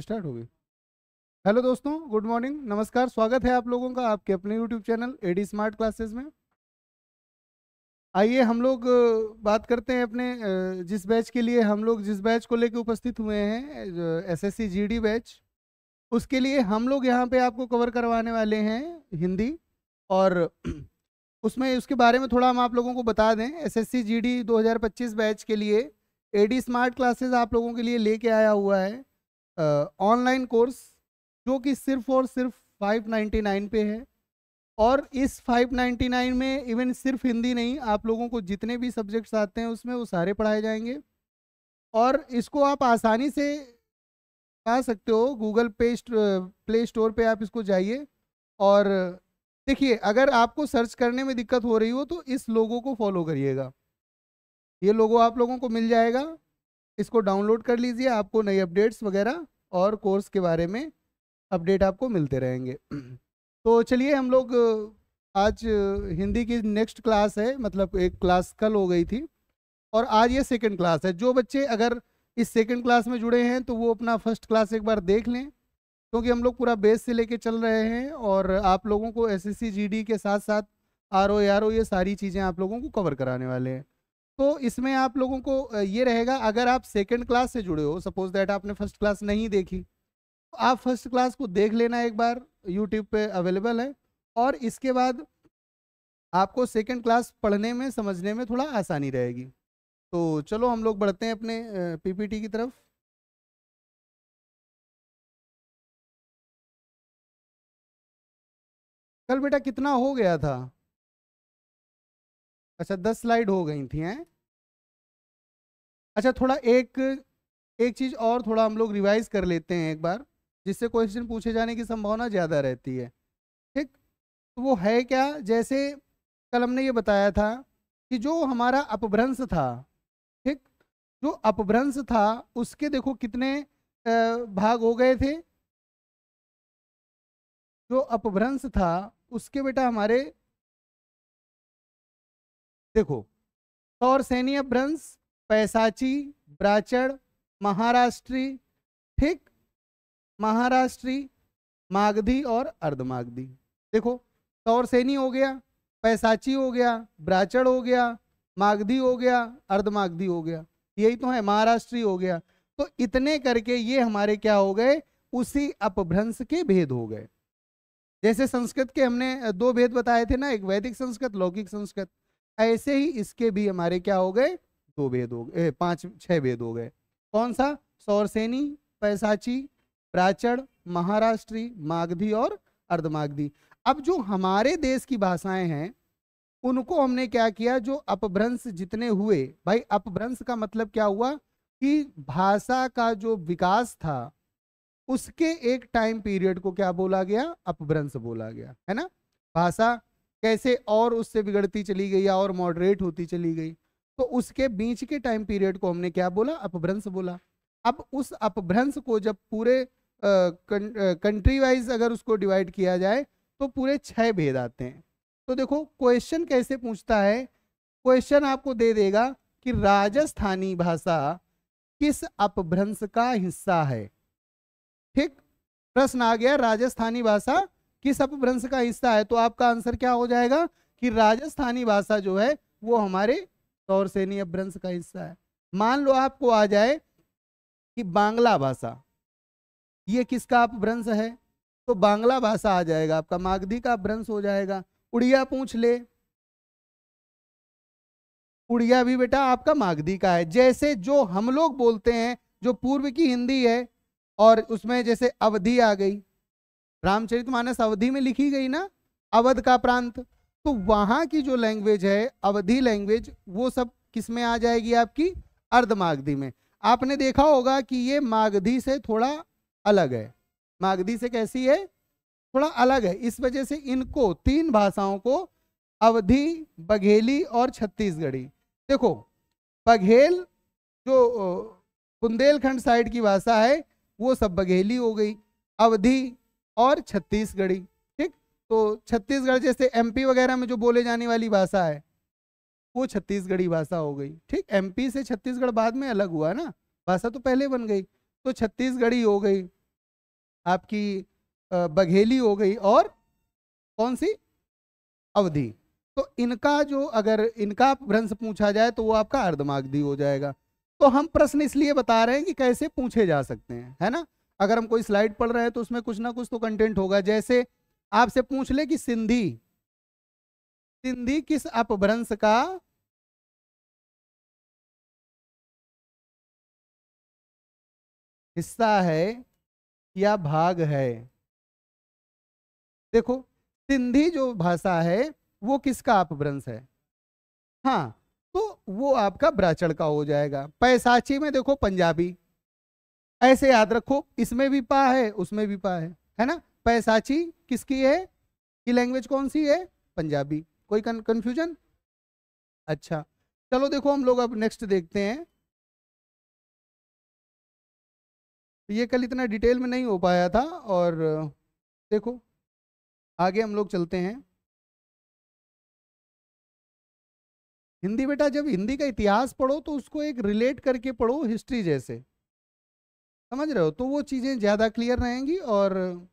Start हो गई hello दोस्तों गुड मॉर्निंग नमस्कार स्वागत है आप लोगों का आपके अपने YouTube channel AD smart classes में आइए हम लोग बात करते हैं अपने जिस बैच के लिए हम लोग जिस बैच को लेकर उपस्थित हुए हैं एसएससी जीडी बैच उसके लिए हम लोग यहाँ पे आपको कवर करवाने वाले हैं हिंदी और उसमें उसके बारे में थोड़ा हम आप लोगों को बता दें एस एस 2025 बैच के लिए ए स्मार्ट क्लासेज आप लोगों के लिए लेके आया हुआ है ऑनलाइन कोर्स जो कि सिर्फ और सिर्फ 599 पे है और इस 599 में इवन सिर्फ हिंदी नहीं आप लोगों को जितने भी सब्जेक्ट्स आते हैं उसमें वो सारे पढ़ाए जाएंगे और इसको आप आसानी से पा सकते हो गूगल पे प्ले स्टोर पे आप इसको जाइए और देखिए अगर आपको सर्च करने में दिक्कत हो रही हो तो इस लोगों को फॉलो करिएगा ये लोगो आप लोगों को मिल जाएगा इसको डाउनलोड कर लीजिए आपको नई अपडेट्स वगैरह और कोर्स के बारे में अपडेट आपको मिलते रहेंगे तो चलिए हम लोग आज हिंदी की नेक्स्ट क्लास है मतलब एक क्लास कल हो गई थी और आज ये सेकंड क्लास है जो बच्चे अगर इस सेकंड क्लास में जुड़े हैं तो वो अपना फर्स्ट क्लास एक बार देख लें क्योंकि हम लोग पूरा बेस से लेके चल रहे हैं और आप लोगों को एस एस के साथ साथ आर ओ आर ओ ये सारी चीज़ें आप लोगों को कवर कराने वाले हैं तो इसमें आप लोगों को ये रहेगा अगर आप सेकेंड क्लास से जुड़े हो सपोज दैट आपने फर्स्ट क्लास नहीं देखी तो आप फर्स्ट क्लास को देख लेना एक बार यूट्यूब पे अवेलेबल है और इसके बाद आपको सेकेंड क्लास पढ़ने में समझने में थोड़ा आसानी रहेगी तो चलो हम लोग बढ़ते हैं अपने पीपीटी की तरफ कल बेटा कितना हो गया था अच्छा दस स्लाइड हो गई थी हैं अच्छा थोड़ा एक एक चीज़ और थोड़ा हम लोग रिवाइज कर लेते हैं एक बार जिससे क्वेश्चन पूछे जाने की संभावना ज़्यादा रहती है ठीक तो वो है क्या जैसे कल हमने ये बताया था कि जो हमारा अपभ्रंश था ठीक जो अपभ्रंश था उसके देखो कितने भाग हो गए थे जो अपभ्रंश था उसके बेटा हमारे देखो तौरसेनिया ब्रंश पैसाची ब्राचड़ महाराष्ट्री ठीक महाराष्ट्री मागधी और अर्धमागधी देखो सैनी हो गया पैसाची हो गया ब्राचड़ हो गया मागधी हो गया अर्धमागधी हो गया यही तो है महाराष्ट्री हो गया तो इतने करके ये हमारे क्या हो गए उसी अपभ्रंश के भेद हो गए जैसे संस्कृत के हमने दो भेद बताए थे ना एक वैदिक संस्कृत लौकिक संस्कृत ऐसे ही इसके भी हमारे क्या हो गए दो भेद हो गए पांच छह भेद हो गए कौन सा सौरसेनी पैसाची प्राचड़ महाराष्ट्री मागधी और अर्धमागधी अब जो हमारे देश की भाषाएं हैं उनको हमने क्या किया जो अपभ्रंश जितने हुए भाई अपभ्रंश का मतलब क्या हुआ कि भाषा का जो विकास था उसके एक टाइम पीरियड को क्या बोला गया अपभ्रंश बोला गया है ना भाषा कैसे और उससे बिगड़ती चली गई और मॉडरेट होती चली गई तो उसके बीच के टाइम पीरियड को हमने क्या बोला अपभ्रंश बोला अब उस अपभ्रंश को जब पूरे कंट्री वाइज अगर उसको डिवाइड किया जाए तो पूरे छः भेद आते हैं तो देखो क्वेश्चन कैसे पूछता है क्वेश्चन आपको दे देगा कि राजस्थानी भाषा किस अपभ्रंश का हिस्सा है ठीक प्रश्न आ गया राजस्थानी भाषा किस अपभ्रंश का हिस्सा है तो आपका आंसर क्या हो जाएगा कि राजस्थानी भाषा जो है वो हमारे सौरसेनी अपभ्रंश का हिस्सा है मान लो आपको आ जाए कि बांग्ला भाषा ये किसका अपभ्रंश है तो बांग्ला भाषा आ जाएगा आपका मागधी का अपभ्रंश हो जाएगा उड़िया पूछ ले उड़िया भी बेटा आपका मागधी का है जैसे जो हम लोग बोलते हैं जो पूर्व की हिंदी है और उसमें जैसे अवधि आ गई रामचरितमानस अवधि में लिखी गई ना अवध का प्रांत तो वहां की जो लैंग्वेज है अवधि लैंग्वेज वो सब किस में आ जाएगी आपकी अर्धमागधी में आपने देखा होगा कि ये मागधी से थोड़ा अलग है मागधी से कैसी है थोड़ा अलग है इस वजह से इनको तीन भाषाओं को अवधि बघेली और छत्तीसगढ़ी देखो बघेल जो बुंदेलखंड साइड की भाषा है वो सब बघेली हो गई अवधि और छत्तीसगढ़ी ठीक तो छत्तीसगढ़ जैसे एमपी वगैरह में जो बोले जाने वाली भाषा है वो छत्तीसगढ़ी भाषा हो गई ठीक एमपी से छत्तीसगढ़ बाद में अलग हुआ ना भाषा तो पहले बन गई तो छत्तीसगढ़ी हो गई आपकी बघेली हो गई और कौन सी अवधि तो इनका जो अगर इनका भ्रंश पूछा जाए तो वो आपका अर्धमागधी हो जाएगा तो हम प्रश्न इसलिए बता रहे हैं कि कैसे पूछे जा सकते हैं है ना अगर हम कोई स्लाइड पढ़ रहे हैं तो उसमें कुछ ना कुछ तो कंटेंट होगा जैसे आपसे पूछ ले कि सिंधी सिंधी किस अपभ्रंश का हिस्सा है या भाग है देखो सिंधी जो भाषा है वो किसका अपभ्रंश है हाँ तो वो आपका ब्राचड़ का हो जाएगा पैसाची में देखो पंजाबी ऐसे याद रखो इसमें भी पा है उसमें भी पा है है ना पैसाची किसकी है की लैंग्वेज कौन सी है पंजाबी कोई कंफ्यूजन अच्छा चलो देखो हम लोग अब नेक्स्ट देखते हैं ये कल इतना डिटेल में नहीं हो पाया था और देखो आगे हम लोग चलते हैं हिंदी बेटा जब हिंदी का इतिहास पढ़ो तो उसको एक रिलेट करके पढ़ो हिस्ट्री जैसे समझ रहे हो तो वो चीज़ें ज़्यादा क्लियर रहेंगी और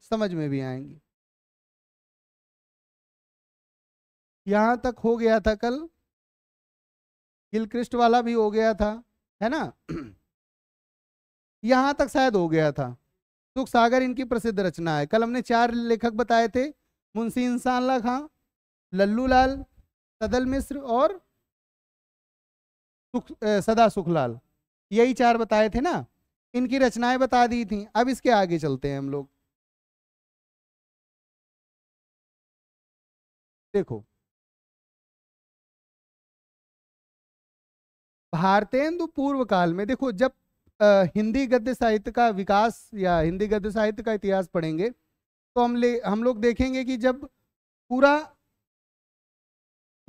समझ में भी आएंगी यहाँ तक हो गया था कल गिलक्रिस्ट वाला भी हो गया था है ना यहाँ तक शायद हो गया था सुख सागर इनकी प्रसिद्ध रचना है कल हमने चार लेखक बताए थे मुंशी इंसानला खां लल्लू लाल सदल मिश्र और सुख सदा सुखलाल यही चार बताए थे ना इनकी रचनाएं बता दी थी अब इसके आगे चलते हैं हम लोग देखो भारतेंदु पूर्व काल में देखो जब आ, हिंदी गद्य साहित्य का विकास या हिंदी गद्य साहित्य का इतिहास पढ़ेंगे तो हम ले हम लोग देखेंगे कि जब पूरा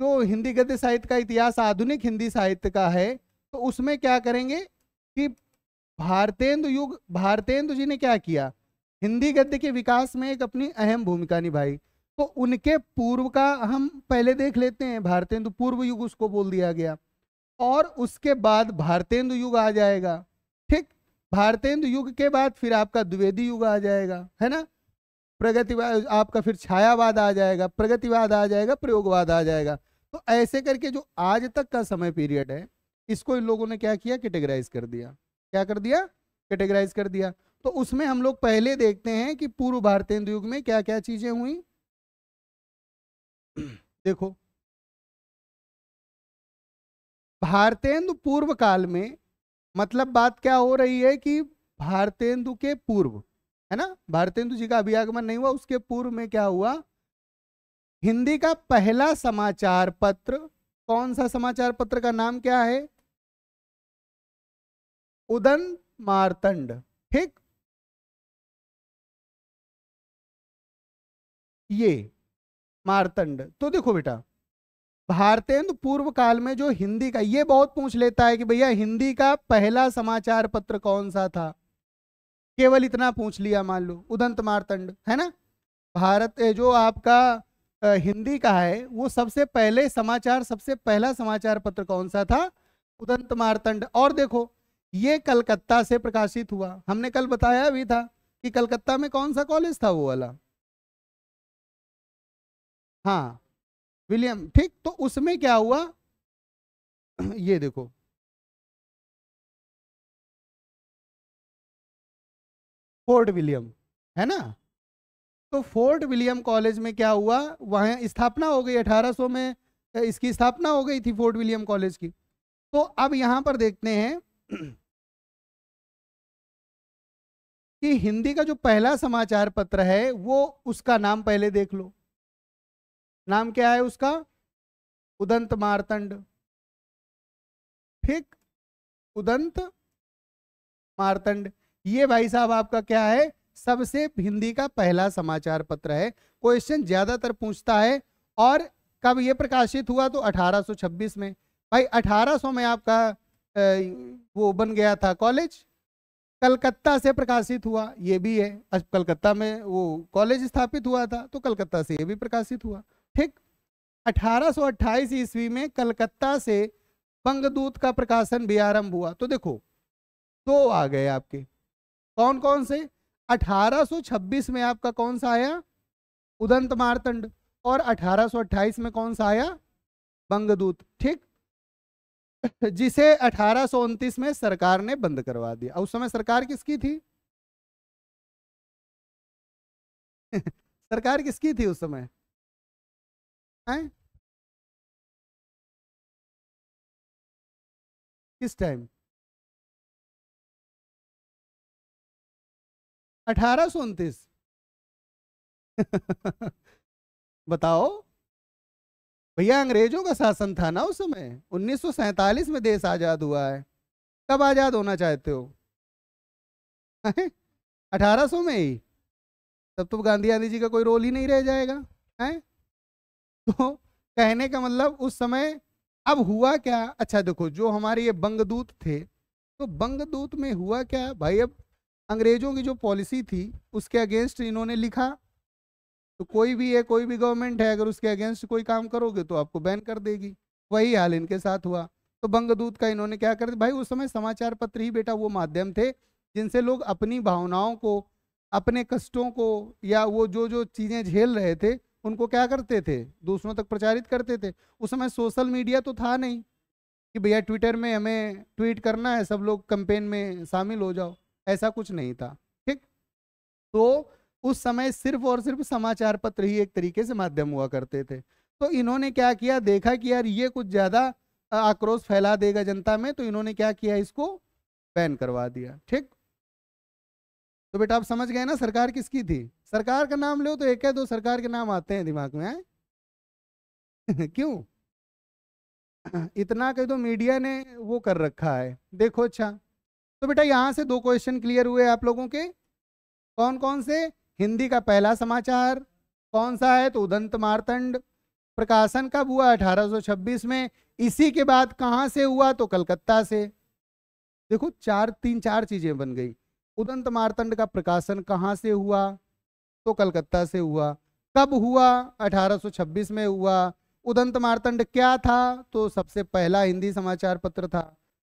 जो हिंदी गद्य साहित्य का इतिहास आधुनिक हिंदी साहित्य का है तो उसमें क्या करेंगे कि भारतेंदु युग भारतेंदु जी ने क्या किया हिंदी गद्य के विकास में एक अपनी अहम भूमिका निभाई तो उनके पूर्व का हम पहले देख लेते हैं भारतेंदु पूर्व युग उसको बोल दिया गया और उसके बाद भारतेंदु युग आ जाएगा ठीक भारतेंदु युग के बाद फिर आपका द्विवेदी युग आ जाएगा है ना प्रगतिवाद आपका फिर छायावाद आ जाएगा प्रगतिवाद आ जाएगा प्रयोगवाद आ जाएगा तो ऐसे करके जो आज तक का समय पीरियड है इसको इन लोगों ने क्या किया कैटेगराइज कर दिया क्या कर दिया कैटेगराइज कर दिया तो उसमें हम लोग पहले देखते हैं कि पूर्व भारतीय युग में क्या क्या चीजें हुई देखो भारतेंदु पूर्व काल में मतलब बात क्या हो रही है कि भारतेंदु के पूर्व है ना भारतेंदु जी का अभियागमन नहीं हुआ उसके पूर्व में क्या हुआ हिंदी का पहला समाचार पत्र कौन सा समाचार पत्र का नाम क्या है उदंत मारतंड ठीक ये मारतंड तो देखो बेटा भारतेंद्र पूर्व काल में जो हिंदी का ये बहुत पूछ लेता है कि भैया हिंदी का पहला समाचार पत्र कौन सा था केवल इतना पूछ लिया मान लो उदंत मारतंड है ना भारत जो आपका हिंदी का है वो सबसे पहले समाचार सबसे पहला समाचार पत्र कौन सा था उदंत मारतंड और देखो ये कलकत्ता से प्रकाशित हुआ हमने कल बताया भी था कि कलकत्ता में कौन सा कॉलेज था वो वाला हाँ विलियम ठीक तो उसमें क्या हुआ ये देखो फोर्ट विलियम है ना तो फोर्ट विलियम कॉलेज में क्या हुआ वहां स्थापना हो गई 1800 में इसकी स्थापना हो गई थी फोर्ट विलियम कॉलेज की तो अब यहां पर देखते हैं कि हिंदी का जो पहला समाचार पत्र है वो उसका नाम पहले देख लो नाम क्या है उसका उदंत मारतंड ठीक उदंत मारतंड ये भाई साहब आपका क्या है सबसे हिंदी का पहला समाचार पत्र है क्वेश्चन ज्यादातर पूछता है और कब ये प्रकाशित हुआ तो 1826 में भाई 1800 में आपका वो बन गया था कॉलेज कलकत्ता से प्रकाशित हुआ ये भी है अब कलकत्ता में वो कॉलेज स्थापित हुआ था तो कलकत्ता से ये भी प्रकाशित हुआ ठीक 1828 ईस्वी में कलकत्ता से बंगदूत का प्रकाशन भी आरंभ हुआ तो देखो दो तो आ गए आपके कौन कौन से 1826 में आपका कौन सा आया उदंत मारतंड और 1828 में कौन सा आया बंगदूत ठीक जिसे अठारह में सरकार ने बंद करवा दिया उस समय सरकार किसकी थी सरकार किसकी थी उस समय है? किस टाइम अठारह बताओ भैया अंग्रेजों का शासन था ना उस समय उन्नीस में देश आज़ाद हुआ है कब आज़ाद होना चाहते हो अठारह सौ में ही तब तो गांधी गांधी जी का कोई रोल ही नहीं रह जाएगा है तो कहने का मतलब उस समय अब हुआ क्या अच्छा देखो जो हमारे ये बंगदूत थे तो बंगदूत में हुआ क्या भाई अब अंग्रेजों की जो पॉलिसी थी उसके अगेंस्ट इन्होंने लिखा तो कोई भी है कोई भी गवर्नमेंट है अगर उसके अगेंस्ट कोई काम करोगे तो आपको बैन कर देगी वही हाल इनके साथ हुआ तो बंगदूत का इन्होंने क्या कर दिया भाई उस समय समाचार पत्र ही बेटा वो माध्यम थे जिनसे लोग अपनी भावनाओं को अपने कष्टों को या वो जो जो चीज़ें झेल रहे थे उनको क्या करते थे दूसरों तक प्रचारित करते थे उस समय सोशल मीडिया तो था नहीं कि भैया ट्विटर में हमें ट्वीट करना है सब लोग कंपेन में शामिल हो जाओ ऐसा कुछ नहीं था ठीक तो उस समय सिर्फ और सिर्फ समाचार पत्र ही एक तरीके से माध्यम हुआ करते थे तो इन्होंने क्या किया देखा कि यार ये कुछ ज़्यादा आक्रोश फैला देगा जनता में तो इन्होंने क्या किया इसको बैन करवा दिया ठीक तो बेटा आप समझ गए ना सरकार किसकी थी सरकार का नाम लो तो एक है दो सरकार के नाम आते हैं दिमाग में है? क्यों इतना कह दो मीडिया ने वो कर रखा है देखो अच्छा तो बेटा यहां से दो क्वेश्चन क्लियर हुए आप लोगों के कौन कौन से हिंदी का पहला समाचार कौन सा है तो उदंत मारतंड प्रकाशन कब हुआ 1826 में इसी के बाद कहाँ से हुआ तो कलकत्ता से देखो चार तीन चार चीजें बन गई उदंत मारतंड का प्रकाशन कहाँ से हुआ तो कलकत्ता से हुआ कब हुआ 1826 में हुआ उदंत मारतंड क्या था तो सबसे पहला हिंदी समाचार पत्र था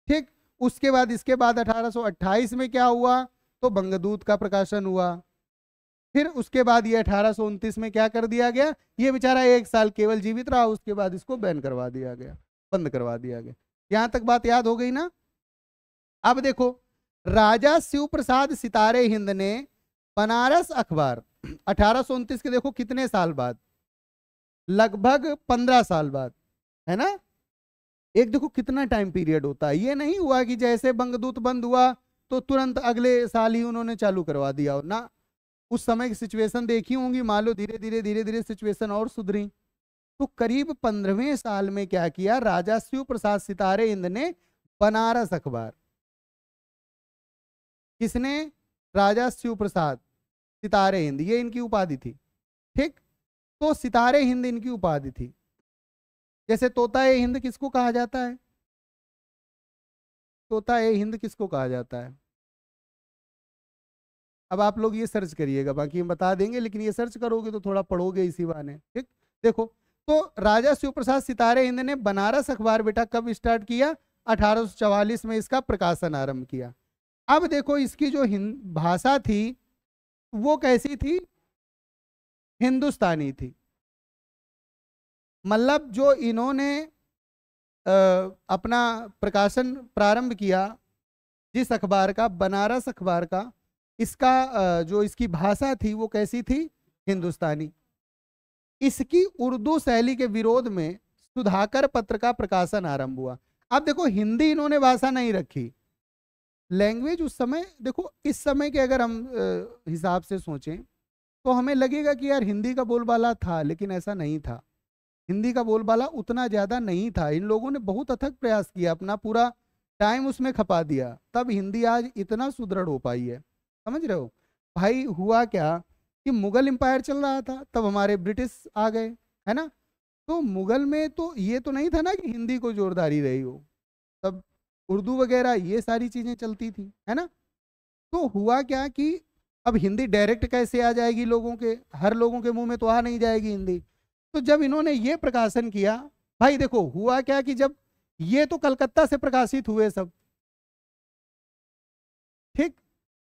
ठीक उसके बाद इसके बाद 1828 में क्या हुआ तो बंगदूत का प्रकाशन हुआ फिर उसके बाद ये अठारह में क्या कर दिया गया ये बेचारा एक साल केवल जीवित रहा उसके बाद इसको बैन करवा दिया गया बंद करवा दिया गया यहां तक बात याद हो गई ना अब देखो राजा शिव प्रसाद सितारे हिंद ने बनारस अखबार अठारह के देखो कितने साल बाद लगभग पंद्रह साल बाद है ना एक देखो कितना टाइम पीरियड होता है ये नहीं हुआ कि जैसे बंगदूत बंद हुआ तो तुरंत अगले साल ही उन्होंने चालू करवा दिया ना उस समय की सिचुएशन देखी होंगी मान लो धीरे धीरे धीरे धीरे सिचुएशन और सुधरी तो करीब पंद्रहवें साल में क्या किया राजा शिव प्रसाद सितारे इंद ने बनारस अखबार किसने राजा शिव प्रसाद सितारे हिंद ये इनकी उपाधि थी ठीक तो सितारे हिंद इनकी उपाधि थी जैसे तोता ए हिंद किसको कहा जाता है तोता ए हिंद किसको कहा जाता है अब आप लोग ये सर्च करिएगा बाकी हम बता देंगे लेकिन ये सर्च करोगे तो थोड़ा पढ़ोगे इसी बहाने ठीक देखो तो राजा शिवप्रसाद सितारे हिंद ने बनारस अखबार बेटा कब स्टार्ट किया 1844 में इसका प्रकाशन आरंभ किया अब देखो इसकी जो भाषा थी वो कैसी थी हिंदुस्तानी थी मतलब जो इन्होंने अपना प्रकाशन प्रारंभ किया जिस अखबार का बनारस अखबार का इसका जो इसकी भाषा थी वो कैसी थी हिंदुस्तानी इसकी उर्दू शैली के विरोध में सुधाकर पत्र का प्रकाशन आरंभ हुआ अब देखो हिंदी इन्होंने भाषा नहीं रखी लैंग्वेज उस समय देखो इस समय के अगर हम हिसाब से सोचें तो हमें लगेगा कि यार हिंदी का बोलबाला था लेकिन ऐसा नहीं था हिंदी का बोलबाला उतना ज़्यादा नहीं था इन लोगों ने बहुत अथक प्रयास किया अपना पूरा टाइम उसमें खपा दिया तब हिंदी आज इतना सुदृढ़ हो पाई है समझ रहे हो भाई हुआ क्या कि मुगल एम्पायर चल रहा था तब हमारे ब्रिटिश आ गए है ना तो मुगल में तो ये तो नहीं था ना कि हिंदी को जोरदारी रही हो तब उर्दू वगैरह ये सारी चीज़ें चलती थी है ना तो हुआ क्या कि अब हिंदी डायरेक्ट कैसे आ जाएगी लोगों के हर लोगों के मुंह में तो आ नहीं जाएगी हिंदी तो जब इन्होंने ये प्रकाशन किया भाई देखो हुआ क्या कि जब ये तो कलकत्ता से प्रकाशित हुए सब ठीक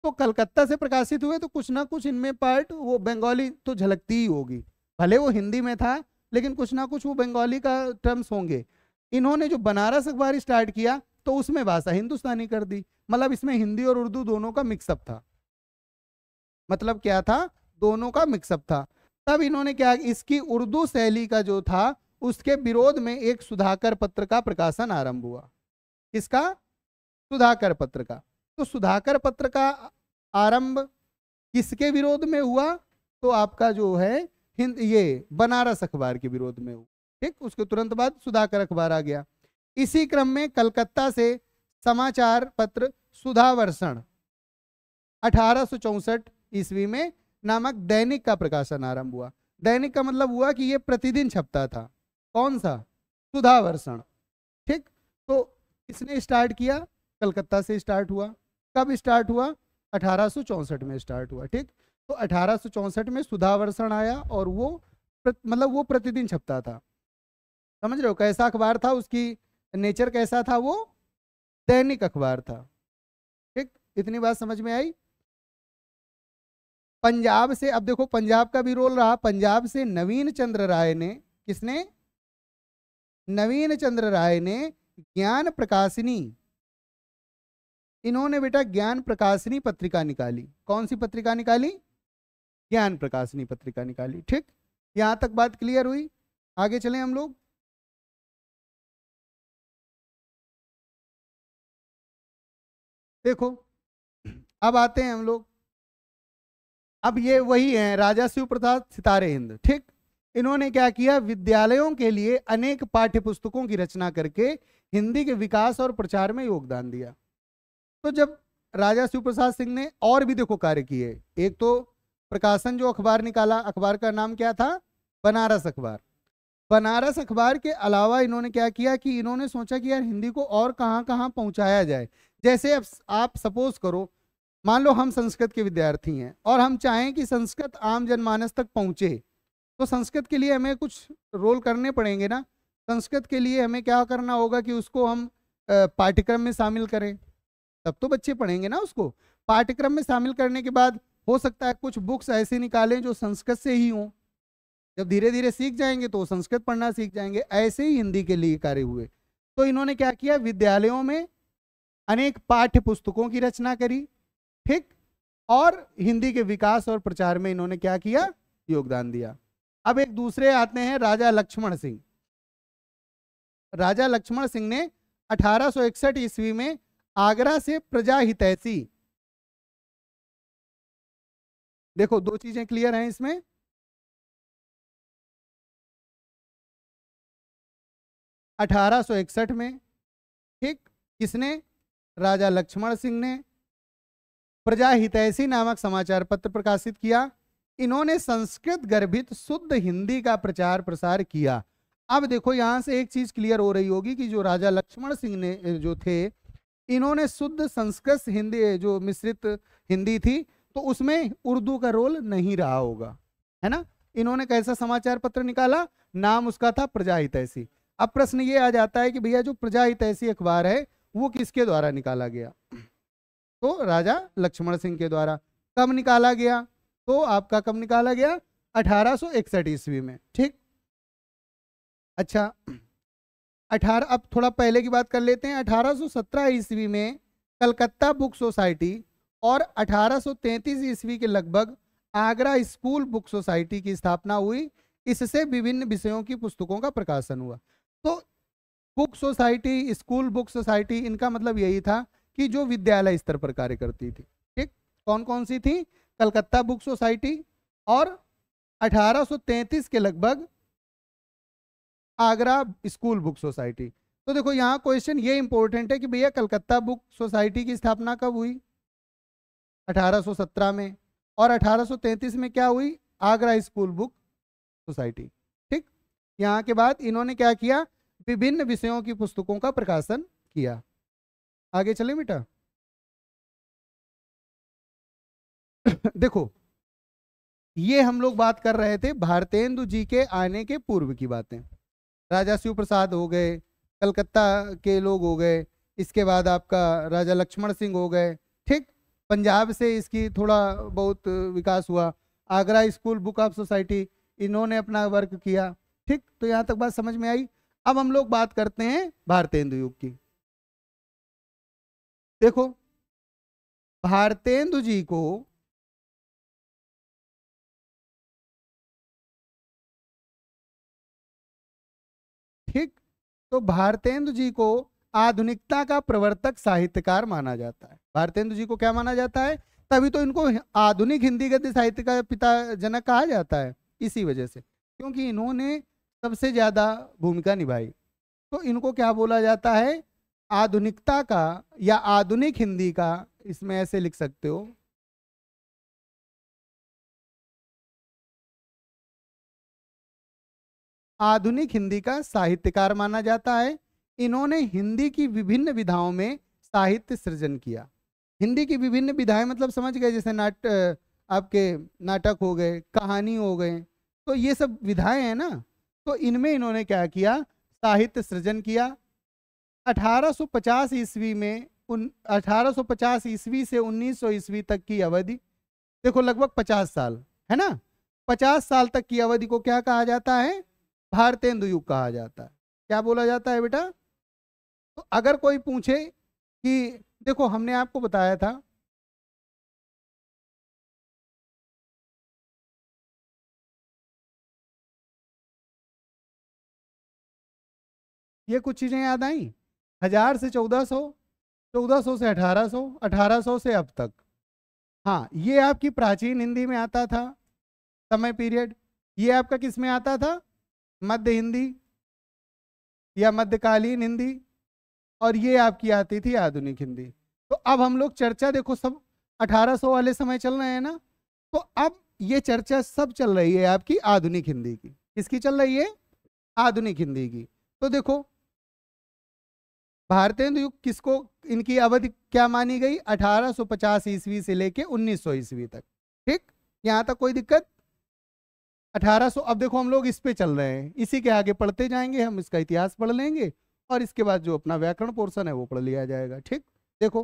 तो कलकत्ता से प्रकाशित हुए तो कुछ ना कुछ इनमें पार्ट वो बंगाली तो झलकती ही होगी भले वो हिंदी में था लेकिन कुछ ना कुछ वो बंगाली का टर्म्स होंगे इन्होंने जो बनारस अखबार स्टार्ट किया तो उसमें भाषा हिंदुस्तानी कर दी मतलब इसमें हिंदी और उर्दू दोनों का मिक्सअप था मतलब क्या था दोनों का मिक्सअप था तब इन्होंने क्या इसकी उर्दू शैली का जो था उसके विरोध में एक सुधाकर पत्र का प्रकाशन आरंभ हुआ किसका सुधाकर पत्र का तो सुधाकर पत्र का आरंभ किसके विरोध में हुआ तो आपका जो है हिंद ये बनारस अखबार के विरोध में हुआ ठीक उसके तुरंत बाद सुधाकर अखबार आ गया इसी क्रम में कलकत्ता से समाचार पत्र सुधावर्षण अठारह ईस्वी में नामक दैनिक का प्रकाशन आरंभ हुआ दैनिक का मतलब हुआ कि यह प्रतिदिन छपता था कौन सा सुधावर्षण ठीक तो इसने स्टार्ट किया कलकत्ता से स्टार्ट हुआ कब स्टार्ट हुआ अठारह में स्टार्ट हुआ ठीक तो अठारह में सुधावर्षण आया और वो मतलब वो प्रतिदिन छपता था समझ रहे हो कैसा अखबार था उसकी नेचर कैसा था वो दैनिक अखबार था ठीक इतनी बात समझ में आई पंजाब से अब देखो पंजाब का भी रोल रहा पंजाब से नवीन चंद्र राय ने किसने नवीन चंद्र राय ने ज्ञान प्रकाशनी इन्होंने बेटा ज्ञान प्रकाशनी पत्रिका निकाली कौन सी पत्रिका निकाली ज्ञान प्रकाशनी पत्रिका निकाली ठीक यहां तक बात क्लियर हुई आगे चले हम लोग देखो अब आते हैं हम लोग अब ये वही हैं राजा शिव प्रसाद सितारे हिंद ठीक इन्होंने क्या किया विद्यालयों के लिए अनेक पाठ्य पुस्तकों की रचना करके हिंदी के विकास और प्रचार में योगदान दिया तो जब राजा शिवप्रसाद सिंह ने और भी देखो कार्य किए एक तो प्रकाशन जो अखबार निकाला अखबार का नाम क्या था बनारस अखबार बनारस अखबार के अलावा इन्होंने क्या किया कि इन्होंने सोचा कि यार हिंदी को और कहाँ कहाँ पहुँचाया जाए जैसे अब आप सपोज करो मान लो हम संस्कृत के विद्यार्थी हैं और हम चाहें कि संस्कृत आम जनमानस तक पहुँचे तो संस्कृत के लिए हमें कुछ रोल करने पड़ेंगे ना संस्कृत के लिए हमें क्या करना होगा कि उसको हम पाठ्यक्रम में शामिल करें तब तो बच्चे पढ़ेंगे ना उसको पाठ्यक्रम में शामिल करने के बाद हो सकता है कुछ बुक्स ऐसे निकालें जो संस्कृत से ही हों जब धीरे धीरे सीख जाएंगे तो संस्कृत पढ़ना सीख जाएंगे ऐसे ही हिंदी के लिए कार्य हुए तो इन्होंने क्या किया विद्यालयों में अनेक पाठ्य पुस्तकों की रचना करी ठीक और हिंदी के विकास और प्रचार में इन्होंने क्या किया योगदान दिया अब एक दूसरे आते हैं राजा लक्ष्मण सिंह राजा लक्ष्मण सिंह ने अठारह ईस्वी में आगरा से प्रजा हितैषी देखो दो चीजें क्लियर हैं इसमें अठारह इकसठ में ठीक किसने राजा लक्ष्मण सिंह ने प्रजा हितैषी नामक समाचार पत्र प्रकाशित किया इन्होंने संस्कृत गर्भित शुद्ध हिंदी का प्रचार प्रसार किया अब देखो यहां से एक चीज क्लियर हो रही होगी कि जो राजा लक्ष्मण सिंह ने जो थे इन्होंने शुद्ध संस्कृत हिंदी जो मिश्रित हिंदी थी तो उसमें उर्दू का रोल नहीं रहा होगा है ना इन्होंने कैसा समाचार पत्र निकाला नाम उसका था प्रजाहित ऐसी अब प्रश्न ये आ जाता है कि भैया जो प्रजाहित ऐसी अखबार है वो किसके द्वारा निकाला गया तो राजा लक्ष्मण सिंह के द्वारा कब निकाला गया तो आपका कब निकाला गया अठारह ईस्वी में ठीक अच्छा अठारह अब थोड़ा पहले की बात कर लेते हैं सत्रह ईस्वी में कलकत्ता बुक सोसाइटी और 1833 ईस्वी के लगभग आगरा स्कूल बुक सोसाइटी की स्थापना हुई इससे विभिन्न विषयों की पुस्तकों का प्रकाशन हुआ तो book society school book society इनका मतलब यही था कि जो विद्यालय स्तर पर कार्य करती थी ठीक कौन कौन सी थी कलकत्ता बुक सोसाइटी और 1833 के लगभग आगरा स्कूल बुक सोसाइटी तो देखो यहाँ क्वेश्चन ये इंपॉर्टेंट है कि भैया कलकत्ता बुक सोसाइटी की स्थापना कब हुई 1817 में और 1833 में क्या हुई आगरा स्कूल बुक सोसाइटी ठीक यहाँ के बाद इन्होंने क्या किया विभिन्न विषयों की पुस्तकों का प्रकाशन किया आगे चले बेटा देखो ये हम लोग बात कर रहे थे भारतेंदु जी के आने के पूर्व की बातें राजा शिव प्रसाद हो गए कलकत्ता के लोग हो गए इसके बाद आपका राजा लक्ष्मण सिंह हो गए ठीक पंजाब से इसकी थोड़ा बहुत विकास हुआ Agra school book of society इन्होंने अपना वर्क किया ठीक तो यहाँ तक बात समझ में आई अब हम लोग बात करते हैं भारतेंदु युग की देखो भारतेंदु जी को ठीक तो भारतेंदु जी को आधुनिकता का प्रवर्तक साहित्यकार माना जाता है भारतेंदु जी को क्या माना जाता है तभी तो इनको आधुनिक हिंदी गद्य साहित्य का पिता जनक कहा जाता है इसी वजह से क्योंकि इन्होंने सबसे ज्यादा भूमिका निभाई तो इनको क्या बोला जाता है आधुनिकता का या आधुनिक हिंदी का इसमें ऐसे लिख सकते हो आधुनिक हिंदी का साहित्यकार माना जाता है इन्होंने हिंदी की विभिन्न विधाओं में साहित्य सृजन किया हिंदी की विभिन्न विधाएं मतलब समझ गए जैसे नाट आपके नाटक हो गए कहानी हो गए तो ये सब विधाएं हैं ना तो इनमें इन्होंने क्या किया साहित्य सृजन किया 1850 ईस्वी में उन 1850 ईस्वी से 1900 ईस्वी तक की अवधि देखो लगभग 50 साल है ना 50 साल तक की अवधि को क्या कहा जाता है भारतेंदु युग कहा जाता है क्या बोला जाता है बेटा तो अगर कोई पूछे कि देखो हमने आपको बताया था ये कुछ चीजें याद आई हजार से चौदह सौ चौदह सौ से अठारह सौ अठारह सौ से अब तक हाँ ये आपकी प्राचीन हिंदी में आता था समय पीरियड ये आपका किस में आता था मध्य हिंदी या मध्यकालीन हिंदी और ये आपकी आती थी आधुनिक हिंदी तो अब हम लोग चर्चा देखो सब 1800 वाले समय चल रहे हैं ना तो अब ये चर्चा सब चल रही है आपकी आधुनिक हिंदी की किसकी चल रही है आधुनिक हिंदी की तो देखो भारतेंदु युग किसको इनकी अवधि क्या मानी गई 1850 ईस्वी से लेके 1900 ईस्वी तक ठीक यहां तक कोई दिक्कत 1800 अब देखो हम लोग इस पे चल रहे हैं इसी के आगे पढ़ते जाएंगे हम इसका इतिहास पढ़ लेंगे और इसके बाद जो अपना व्याकरण पोर्शन है वो पढ़ लिया जाएगा ठीक देखो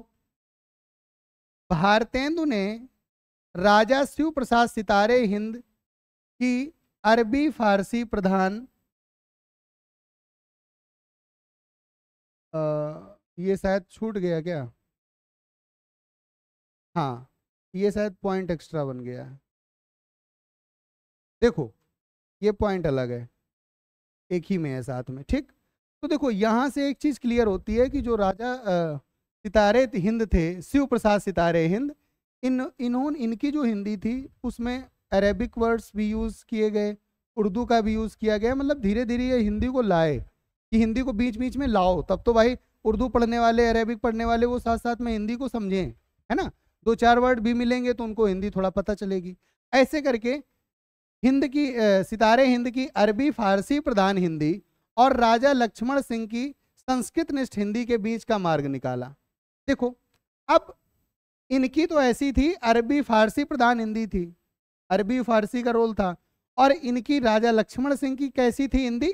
भारतेंदु ने राजा शिव प्रसाद सितारे हिंद की अरबी फारसी प्रधान आ, ये शायद छूट गया क्या हाँ ये शायद पॉइंट एक्स्ट्रा बन गया है देखो ये पॉइंट अलग है एक ही में है साथ में ठीक तो देखो यहाँ से एक चीज़ क्लियर होती है कि जो राजा सितारे हिंद थे शिव प्रसाद सितारे हिंद इन इन्होंने इनकी जो हिंदी थी उसमें अरेबिक वर्ड्स भी यूज़ किए गए उर्दू का भी यूज़ किया गया मतलब धीरे धीरे ये हिंदी को लाए कि हिंदी को बीच बीच में लाओ तब तो भाई उर्दू पढ़ने वाले अरेबिक पढ़ने वाले वो साथ साथ में हिंदी को समझें है ना दो चार वर्ड भी मिलेंगे तो उनको हिंदी थोड़ा पता चलेगी ऐसे करके हिंद की सितारे हिंद की अरबी फारसी प्रधान हिंदी और राजा लक्ष्मण सिंह की संस्कृत निष्ठ हिंदी के बीच का मार्ग निकाला देखो अब इनकी तो ऐसी थी अरबी फारसी प्रधान हिंदी थी अरबी फारसी का रोल था और इनकी राजा लक्ष्मण सिंह की कैसी थी हिंदी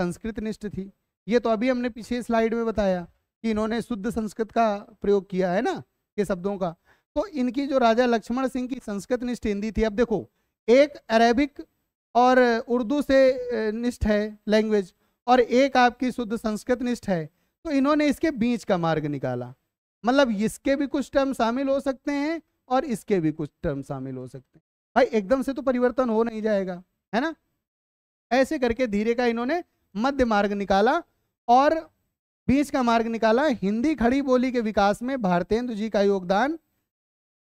संस्कृत निष्ठ थी ये तो अभी हमने पीछे स्लाइड में बताया कि इन्होंने शुद्ध संस्कृत का प्रयोग किया है ना के शब्दों का तो इनकी जो राजा लक्ष्मण सिंह की संस्कृत निष्ठ हिंदी थी अब देखो एक अरेबिक और उर्दू से निष्ठ है लैंग्वेज और एक आपकी शुद्ध संस्कृत निष्ठ है तो इन्होंने इसके बीच का मार्ग निकाला मतलब इसके भी कुछ टर्म शामिल हो सकते हैं और इसके भी कुछ टर्म शामिल हो सकते हैं भाई एकदम से तो परिवर्तन हो नहीं जाएगा है ना ऐसे करके धीरे का इन्होंने मध्य मार्ग निकाला और बीच का मार्ग निकाला हिंदी खड़ी बोली के विकास में भारतेंदु जी का योगदान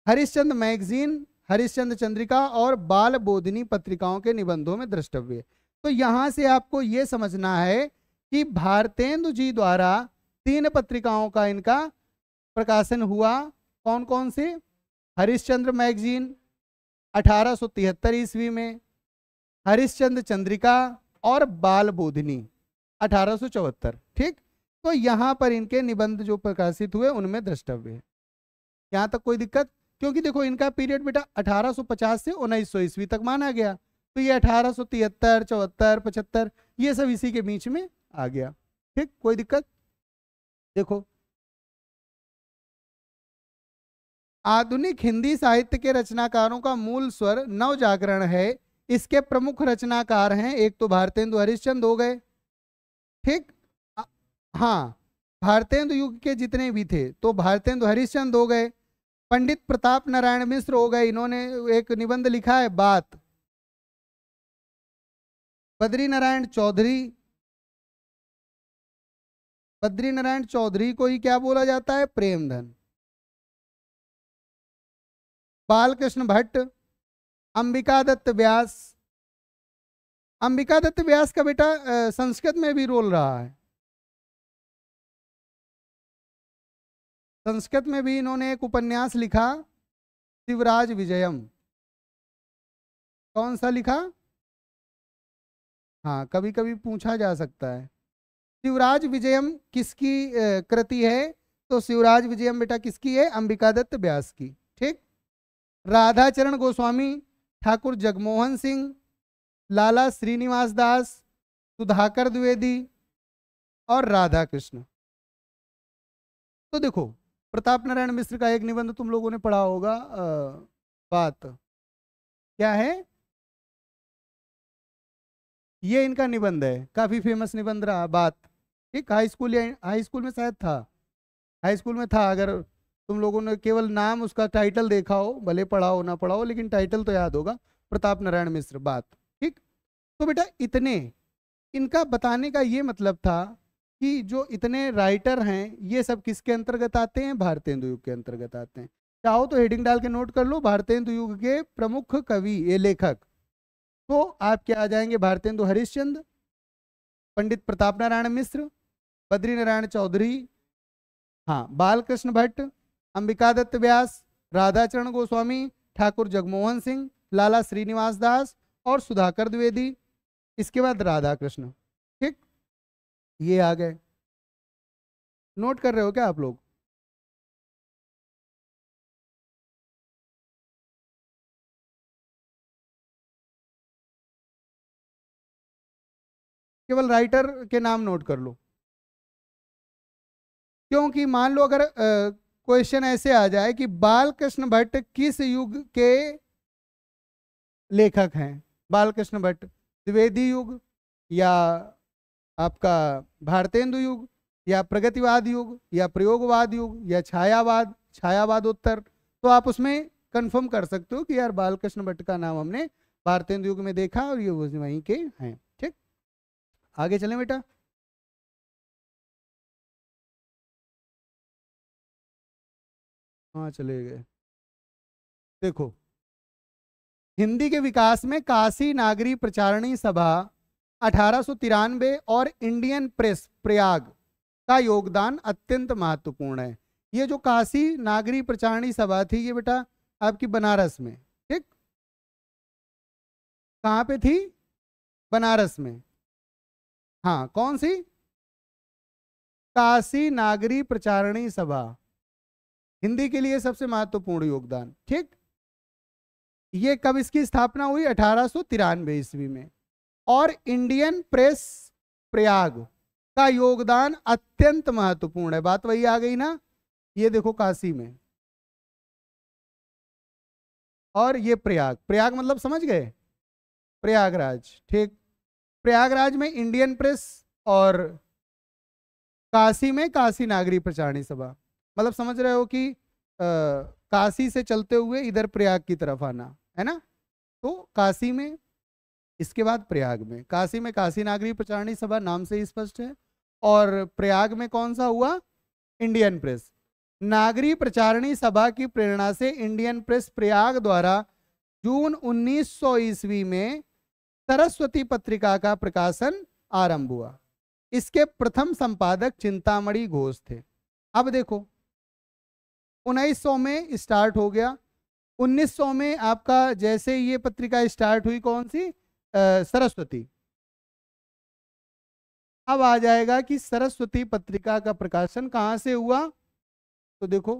हरिश्चंद मैगजीन हरिश्चंद्र चंद्रिका और बाल बोधिनी पत्रिकाओं के निबंधों में द्रष्टव्य तो यहाँ से आपको ये समझना है कि भारतेंदु जी द्वारा तीन पत्रिकाओं का इनका प्रकाशन हुआ कौन कौन से हरिश्चंद्र मैगजीन अठारह ईस्वी में हरिश्चंद्र चंद्रिका और बाल बोधिनी अठारह ठीक तो यहाँ पर इनके निबंध जो प्रकाशित हुए उनमें द्रष्टव्य है यहाँ तक कोई दिक्कत क्योंकि देखो इनका पीरियड बेटा 1850 से उन्नीस सौ ईस्वी तक माना गया तो ये अठारह सौ तिहत्तर चौहत्तर पचहत्तर ये सब इसी के बीच में आ गया ठीक कोई दिक्कत देखो आधुनिक हिंदी साहित्य के रचनाकारों का मूल स्वर नव जागरण है इसके प्रमुख रचनाकार हैं एक तो भारतेंदु हरिश्चंद हो गए ठीक हाँ भारतेंदु युग के जितने भी थे तो भारतेंदु हरिश्चंद हो गए पंडित प्रताप नारायण मिश्र हो गए इन्होंने एक निबंध लिखा है बात बद्री नारायण चौधरी बद्री नारायण चौधरी को ही क्या बोला जाता है प्रेमधन बालकृष्ण भट्ट अंबिका दत्त व्यास अंबिका दत्त व्यास का बेटा संस्कृत में भी रोल रहा है संस्कृत में भी इन्होंने एक उपन्यास लिखा शिवराज विजयम कौन सा लिखा हाँ कभी कभी पूछा जा सकता है शिवराज विजयम किसकी कृति है तो शिवराज विजयम बेटा किसकी है अंबिका दत्त व्यास की ठीक राधाचरण गोस्वामी ठाकुर जगमोहन सिंह लाला श्रीनिवास दास सुधाकर द्विवेदी और राधा कृष्ण तो देखो प्रताप नारायण मिश्र का एक निबंध तुम लोगों ने पढ़ा होगा आ, बात क्या है ये इनका निबंध है काफी फेमस निबंध रहा बात ठीक हाई स्कूल या हाई स्कूल में शायद था हाई स्कूल में था अगर तुम लोगों ने केवल नाम उसका टाइटल देखा हो भले पढ़ा हो ना पढ़ा हो लेकिन टाइटल तो याद होगा प्रताप नारायण मिश्र बात ठीक तो बेटा इतने इनका बताने का ये मतलब था कि जो इतने राइटर हैं ये सब किसके अंतर्गत आते हैं भारतेंदु युग के अंतर्गत आते हैं चाहो तो हेडिंग डाल के नोट कर लो भारतेंदु युग के प्रमुख कवि ये लेखक तो आप क्या आ जाएंगे भारतेंदु हरिश्चंद पंडित प्रताप नारायण मिश्र बद्री नारायण चौधरी हाँ बालकृष्ण भट्ट अंबिका दत्त व्यास राधाचरण गोस्वामी ठाकुर जगमोहन सिंह लाला श्रीनिवास दास और सुधाकर द्विवेदी इसके बाद राधा कृष्ण ठीक ये आ गए नोट कर रहे हो क्या आप लोग केवल राइटर के नाम नोट कर लो क्योंकि मान लो अगर क्वेश्चन ऐसे आ जाए कि बालकृष्ण भट्ट किस युग के लेखक हैं बालकृष्ण भट्ट द्विवेदी युग या आपका भारतेंदु युग या प्रगतिवाद युग या प्रयोगवाद युग या छायावाद छायावाद उत्तर तो आप उसमें कंफर्म कर सकते हो कि यार बालकृष्ण भट्ट का नाम हमने भारतेंदु युग में देखा और ये वहीं के हैं ठीक आगे चले बेटा हाँ चले गए देखो हिंदी के विकास में काशी नागरी प्रचारणी सभा अठारह और इंडियन प्रेस प्रयाग का योगदान अत्यंत महत्वपूर्ण है ये जो काशी नागरी प्रचारणी सभा थी ये बेटा आपकी बनारस में ठीक कहां पे थी बनारस में हाँ कौन सी काशी नागरी प्रचारणी सभा हिंदी के लिए सबसे महत्वपूर्ण योगदान ठीक ये कब इसकी स्थापना हुई अठारह ईस्वी में और इंडियन प्रेस प्रयाग का योगदान अत्यंत महत्वपूर्ण है बात वही आ गई ना ये देखो काशी में और ये प्रयाग प्रयाग मतलब समझ गए प्रयागराज ठीक प्रयागराज में इंडियन प्रेस और काशी में काशी नागरी प्रचारणी सभा मतलब समझ रहे हो कि आ, काशी से चलते हुए इधर प्रयाग की तरफ आना है ना तो काशी में इसके बाद प्रयाग में काशी में काशी नागरी प्रचारणी सभा नाम से ही स्पष्ट है और प्रयाग में कौन सा हुआ इंडियन प्रेस नागरी प्रचारणी सभा की प्रेरणा से इंडियन प्रेस प्रयाग द्वारा जून 1900 ईस्वी में सरस्वती पत्रिका का प्रकाशन आरंभ हुआ इसके प्रथम संपादक चिंतामणि घोष थे अब देखो 1900 में स्टार्ट हो गया 1900 में आपका जैसे ये पत्रिका स्टार्ट हुई कौन सी सरस्वती अब आ जाएगा कि सरस्वती पत्रिका का प्रकाशन कहां से हुआ तो देखो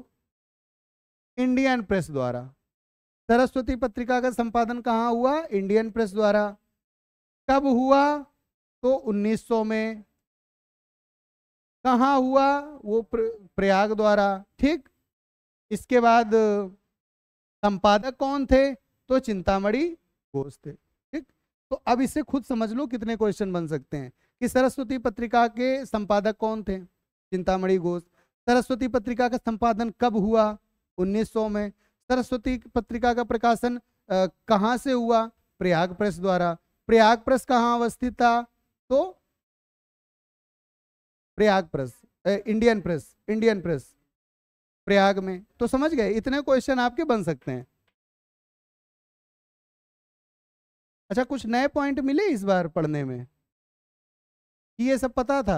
इंडियन प्रेस द्वारा सरस्वती पत्रिका का संपादन कहां हुआ इंडियन प्रेस द्वारा कब हुआ तो 1900 में कहा हुआ वो प्रयाग द्वारा ठीक इसके बाद संपादक कौन थे तो चिंतामणि घोष थे तो अब इसे खुद समझ लो कितने क्वेश्चन बन सकते हैं कि सरस्वती पत्रिका के संपादक कौन थे चिंतामणि घोष सरस्वती पत्रिका का संपादन कब हुआ 1900 में सरस्वती पत्रिका का प्रकाशन कहाँ से हुआ प्रयाग प्रेस द्वारा प्रयाग प्रेस कहाँ अवस्थित था तो Prayag press Indian press Indian press Prayag में तो समझ गए इतने क्वेश्चन आपके बन सकते हैं अच्छा कुछ नए पॉइंट मिले इस बार पढ़ने में ये सब पता था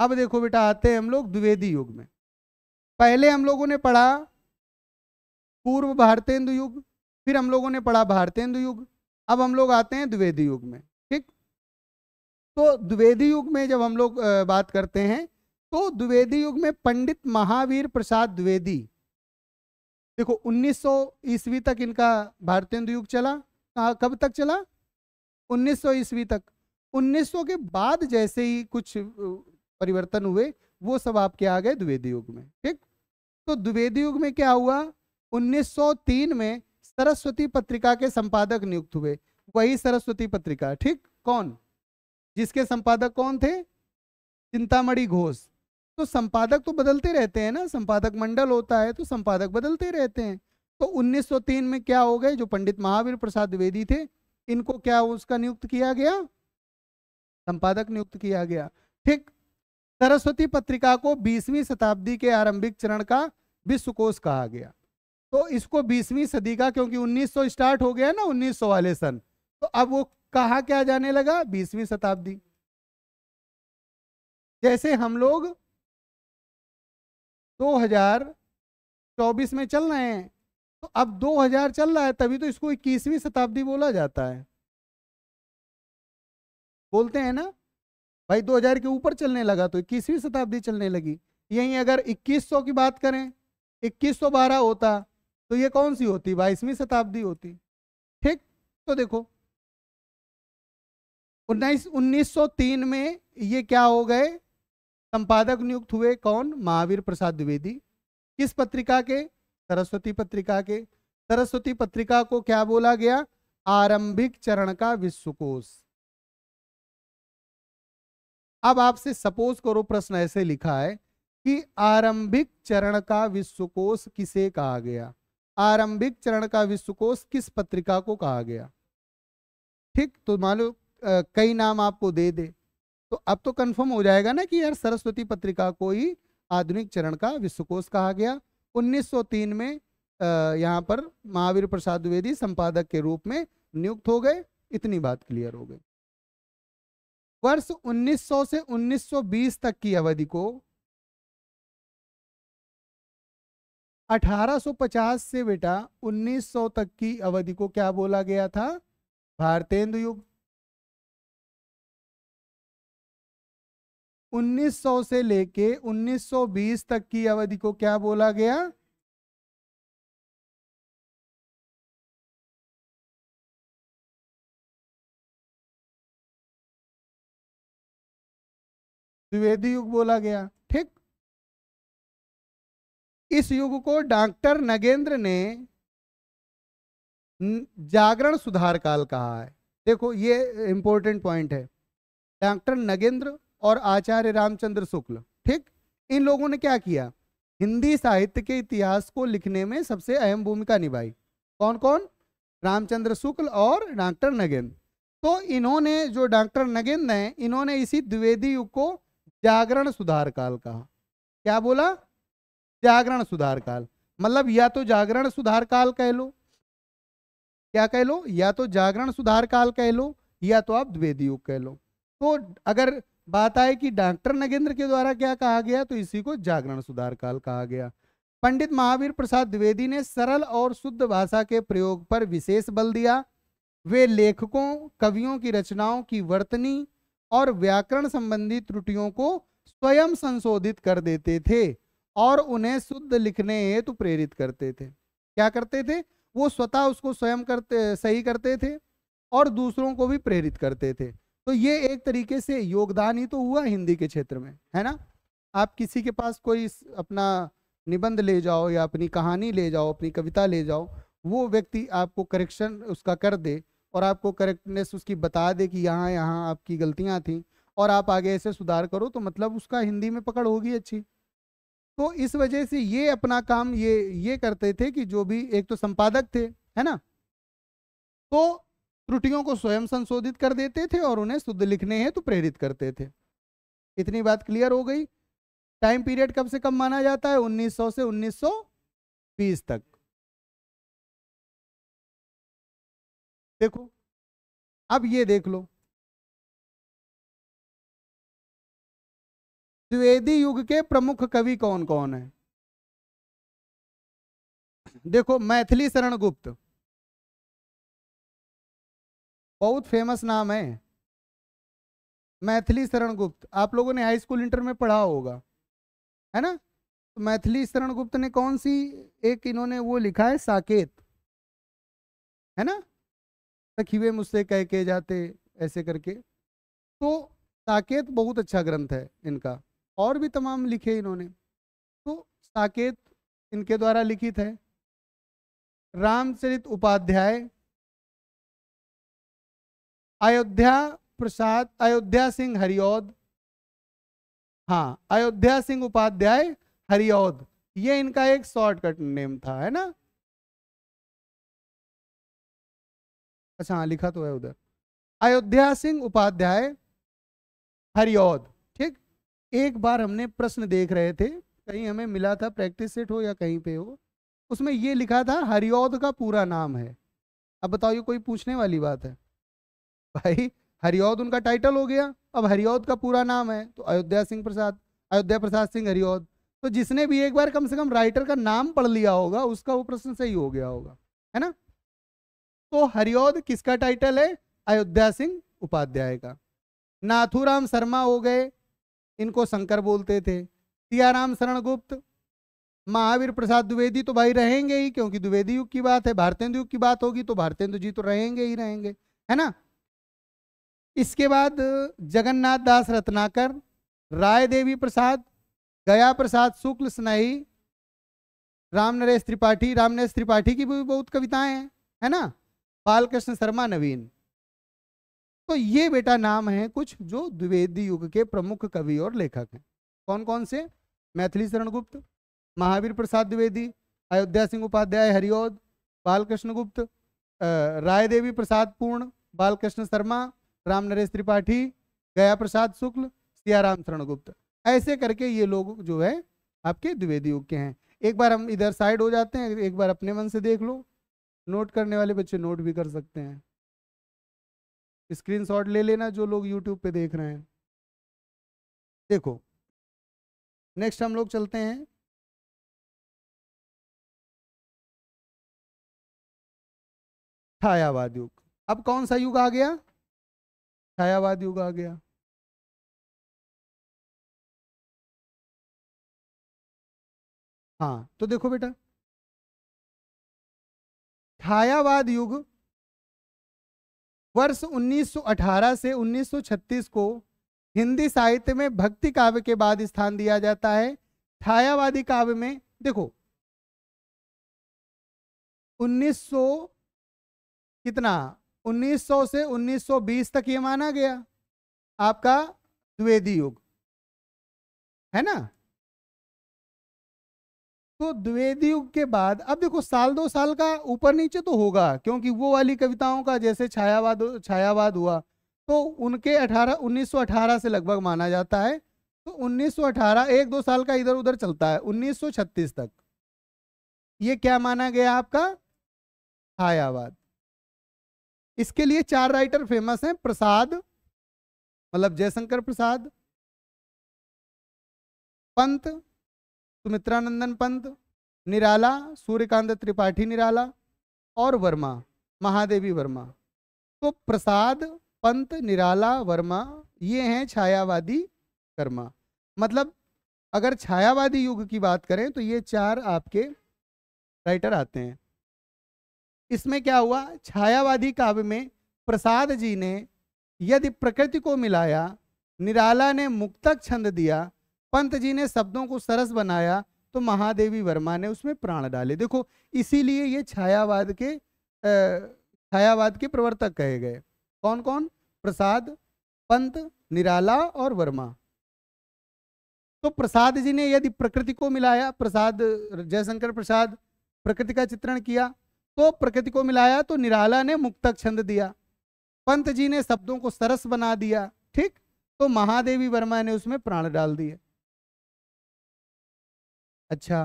अब देखो बेटा आते हैं हम लोग द्विवेदी युग में पहले हम लोगों ने पढ़ा पूर्व भारतेंदु युग फिर हम लोगों ने पढ़ा भारतेंदु युग अब हम लोग आते हैं द्विवेदी युग में ठीक तो द्विवेदी युग में जब हम लोग बात करते हैं तो द्विवेदी युग में पंडित महावीर प्रसाद द्विवेदी देखो 1900 ईस्वी तक इनका भारतेंदु युग चला आ, कब तक चला 1900 ईस्वी तक 1900 के बाद जैसे ही कुछ परिवर्तन हुए वो सब आपके आ गए द्विवेदी युग में ठीक तो द्विवेदी युग में क्या हुआ 1903 में सरस्वती पत्रिका के संपादक नियुक्त हुए वही सरस्वती पत्रिका ठीक कौन जिसके संपादक कौन थे चिंतामणि घोष तो संपादक तो बदलते रहते हैं ना संपादक मंडल होता है तो संपादक बदलते रहते हैं तो 1903 में क्या हो गए जो पंडित महावीर प्रसाद द्विवेदी थे इनको क्या उसका नियुक्त किया गया संपादक नियुक्त किया गया ठीक सरस्वती पत्रिका को 20वीं शताब्दी के आरंभिक चरण का विश्वकोश कहा गया तो इसको 20वीं सदी का क्योंकि 1900 स्टार्ट हो गया ना 1900 वाले सन तो अब वो कहा क्या जाने लगा 20वीं शताब्दी जैसे हम लोग 2024 में चल रहे हैं तो अब 2000 चल रहा है तभी तो इसको इक्कीसवीं शताब्दी बोला जाता है बोलते हैं ना भाई 2000 के ऊपर चलने लगा तो इक्कीसवीं शताब्दी चलने लगी यही अगर 2100 की बात करें 2112 होता तो ये कौन सी होती बाईसवीं शताब्दी होती ठीक तो देखो उन्नीस 1903 में ये क्या हो गए संपादक नियुक्त हुए कौन महावीर प्रसाद द्विवेदी किस पत्रिका के सरस्वती पत्रिका के सरस्वती पत्रिका को क्या बोला गया आरंभिक चरण का विश्वकोश अब आपसे सपोज करो प्रश्न ऐसे लिखा है कि आरंभिक चरण का विश्वकोश किसे कहा गया आरंभिक चरण का विश्वकोश किस पत्रिका को कहा गया ठीक तो मान लो कई नाम आपको दे दे तो अब तो कंफर्म हो जाएगा ना कि यार सरस्वती पत्रिका को ही आधुनिक चरण का विश्वकोश कहा गया 1903 में यहाँ पर महावीर प्रसाद द्विवेदी संपादक के रूप में नियुक्त हो गए इतनी बात क्लियर हो गई वर्ष 1900 से 1920 तक की अवधि को 1850 से बेटा 1900 तक की अवधि को क्या बोला गया था भारतेंदु युग 1900 से लेके 1920 तक की अवधि को क्या बोला गया द्विवेदी युग बोला गया ठीक इस युग को डॉक्टर नगेंद्र ने जागरण सुधार काल कहा है देखो ये इंपॉर्टेंट पॉइंट है डॉक्टर नगेंद्र और आचार्य रामचंद्र शुक्ल ठीक इन लोगों ने क्या किया हिंदी साहित्य के इतिहास को लिखने में सबसे अहम भूमिका निभाई कौन कौन रामचंद्र शुक्ल और डॉक्टर नगेंद्र तो इन्होंने जो डॉक्टर नगेंद्र हैं इन्होंने इसी द्विवेदी युग को जागरण सुधार काल कहा क्या बोला जागरण सुधार काल मतलब या तो जागरण सुधार काल कह लो क्या कह लो या तो जागरण सुधार काल कह लो या तो आप द्विवेदी युग कह लो तो अगर बात आए कि डॉक्टर नगेंद्र के द्वारा क्या कहा गया तो इसी को जागरण सुधार काल कहा गया पंडित महावीर प्रसाद द्विवेदी ने सरल और शुद्ध भाषा के प्रयोग पर विशेष बल दिया वे लेखकों कवियों की रचनाओं की वर्तनी और व्याकरण संबंधी त्रुटियों को स्वयं संशोधित कर देते थे और उन्हें शुद्ध लिखने हेतु प्रेरित करते थे क्या करते थे वो स्वतः उसको स्वयं करते सही करते थे और दूसरों को भी प्रेरित करते थे तो ये एक तरीके से योगदान ही तो हुआ हिंदी के क्षेत्र में है ना आप किसी के पास कोई अपना निबंध ले जाओ या अपनी कहानी ले जाओ अपनी कविता ले जाओ वो व्यक्ति आपको करेक्शन उसका कर दे और आपको करेक्टनेस उसकी बता दे कि यहाँ यहाँ आपकी गलतियाँ थी और आप आगे ऐसे सुधार करो तो मतलब उसका हिंदी में पकड़ होगी अच्छी तो इस वजह से ये अपना काम ये ये करते थे कि जो भी एक तो संपादक थे है ना तो त्रुटियों को स्वयं संशोधित कर देते थे और उन्हें शुद्ध लिखने हेतु तो प्रेरित करते थे इतनी बात क्लियर हो गई टाइम पीरियड कब से कब माना जाता है 1900 से 1920 तक देखो अब ये देख लो द्विवेदी युग के प्रमुख कवि कौन कौन है देखो मैथिली शरण गुप्त बहुत फेमस नाम है मैथिली शरण गुप्त आप लोगों ने हाई स्कूल इंटर में पढ़ा होगा है ना तो मैथिली शरण गुप्त ने कौन सी एक इन्होंने वो लिखा है साकेत है ना सखीवे तो मुझसे कह के जाते ऐसे करके तो साकेत बहुत अच्छा ग्रंथ है इनका और भी तमाम लिखे इन्होंने तो साकेत इनके द्वारा लिखित है रामचरित उपाध्याय अयोध्या प्रसाद अयोध्या सिंह हरिओद हाँ अयोध्या सिंह उपाध्याय हरिओद ये इनका एक शॉर्टकट नेम था है ना अच्छा हाँ लिखा तो है उधर अयोध्या सिंह उपाध्याय हरिओद ठीक एक बार हमने प्रश्न देख रहे थे कहीं हमें मिला था प्रैक्टिस सेट हो या कहीं पे हो उसमें ये लिखा था हरिओद का पूरा नाम है अब बताओ ये कोई पूछने वाली बात है भाई हरिओद उनका टाइटल हो गया अब हरिओद का पूरा नाम है तो अयोध्या सिंह प्रसाद अयोध्या प्रसाद सिंह हरिओद तो जिसने भी एक बार कम से कम राइटर का नाम पढ़ लिया होगा उसका वो प्रश्न सही हो गया होगा है ना तो हरिद किसका टाइटल है अयोध्या सिंह उपाध्याय का नाथूराम शर्मा हो गए इनको शंकर बोलते थे सियाराम शरण गुप्त महावीर प्रसाद द्विवेदी तो भाई रहेंगे ही क्योंकि द्विवेदी युग की बात है भारतेंदु युग की बात होगी तो भारतेंदु जी तो रहेंगे ही रहेंगे है ना इसके बाद जगन्नाथ दास रत्नाकर राय देवी प्रसाद गया प्रसाद शुक्ल स्नाई राम नरेश त्रिपाठी राम नरेश त्रिपाठी की भी बहुत कविताएं हैं है ना बालकृष्ण शर्मा नवीन तो ये बेटा नाम है कुछ जो द्विवेदी युग के प्रमुख कवि और लेखक हैं कौन कौन से मैथिली शरण गुप्त महावीर प्रसाद द्विवेदी अयोध्या सिंह उपाध्याय हरिओद बालकृष्ण गुप्त राय देवी प्रसाद पूर्ण बालकृष्ण शर्मा राम नरेश त्रिपाठी गया प्रसाद शुक्ल सियाराम शरण गुप्त ऐसे करके ये लोग जो है आपके द्विवेदी युग के हैं एक बार हम इधर साइड हो जाते हैं एक बार अपने मन से देख लो नोट करने वाले बच्चे नोट भी कर सकते हैं स्क्रीनशॉट ले लेना जो लोग यूट्यूब पे देख रहे हैं देखो नेक्स्ट हम लोग चलते हैं छायावाद युग अब कौन सा युग आ गया छायावाद युग आ गया हाँ तो देखो बेटा छायावाद युग वर्ष 1918 से 1936 को हिंदी साहित्य में भक्ति काव्य के बाद स्थान दिया जाता है छायावादी काव्य में देखो 1900 कितना 1900 से 1920 तक ये माना गया आपका द्वेदी युग है ना तो द्वेदी युग के बाद अब देखो साल दो साल का ऊपर नीचे तो होगा क्योंकि वो वाली कविताओं का जैसे छायावाद छायावाद हुआ तो उनके 18 1918 से लगभग माना जाता है तो 1918 एक दो साल का इधर उधर चलता है 1936 तक ये क्या माना गया आपका छायावाद इसके लिए चार राइटर फेमस हैं प्रसाद मतलब जयशंकर प्रसाद पंत सुमित्रानंदन पंत निराला सूर्यकांत त्रिपाठी निराला और वर्मा महादेवी वर्मा तो प्रसाद पंत निराला वर्मा ये हैं छायावादी कर्मा मतलब अगर छायावादी युग की बात करें तो ये चार आपके राइटर आते हैं इसमें क्या हुआ छायावादी काव्य में प्रसाद जी ने यदि प्रकृति को मिलाया निराला ने मुक्तक छंद दिया पंत जी ने शब्दों को सरस बनाया तो महादेवी वर्मा ने उसमें प्राण डाले देखो इसीलिए ये छायावाद के छायावाद के प्रवर्तक कहे गए कौन कौन प्रसाद पंत निराला और वर्मा तो प्रसाद जी ने यदि प्रकृति को मिलाया प्रसाद जयशंकर प्रसाद प्रकृति का चित्रण किया को प्रकृति को मिलाया तो निराला ने मुक्तक छंद दिया पंत जी ने शब्दों को सरस बना दिया ठीक तो महादेवी वर्मा ने उसमें प्राण डाल दिए अच्छा